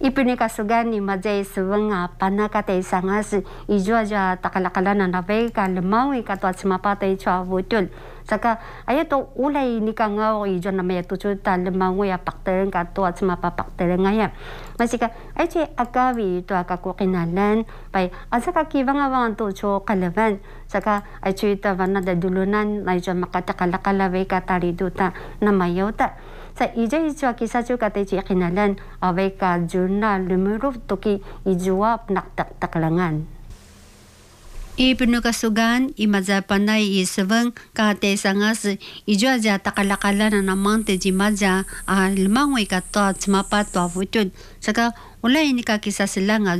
Ipini kasugani majai suwanga panaka te sangasi ijua jua takalakalana na bei kalmaui katwa chimapata ichwa vutul. Saka ayo to ulai nika ngao ijua na maya tuchu talmaungu ya paktereng katwa chimapa paktereng aya. Masika ayo che akawi to akakukinalan pai asaka kivanga wangan tuchu kalavan. Saka ayo che ita vana dadulunan na ijua makatakalakala bei katariduta na mayota. さあイジェイジはキサジュガテジキナレンアウェイカジュナルムルフトキイジュワプナタタカランガン Ibnu Kasugan seveng ka te sangas ijuaja takalakala na namang a toa almangwe pa toa vutun. Saka ula ini ka kisa sila nga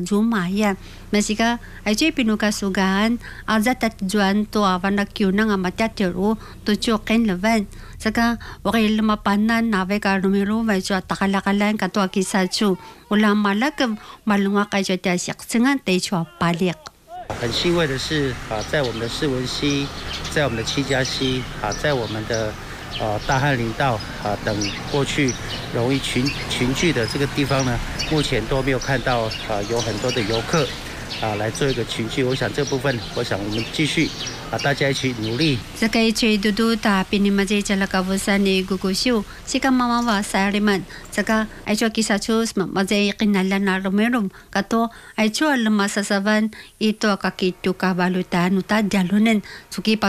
ya. Masika jua Ibnu Kasugan a aja juan to awana kyuna nga matyateru tucho ken leven. Saka wakil mapanan nawe ka rumiru rumiro nga takalakalan kisa chu. Ula malakam malunga kajo tasyak te chua palik. 很欣慰的是，啊，在我们的市文溪，在我们的七家溪，啊，在我们的，呃，大汉林道，啊，等过去容易群群聚的这个地方呢，目前都没有看到，啊，有很多的游客。啊，来做一个群聚，我想这部分，我想我们继续啊，大家一起努力。这个一嘟嘟比你们这的姑姑秀，这个妈妈这个爱做什么，在多爱做伊丹，努达加把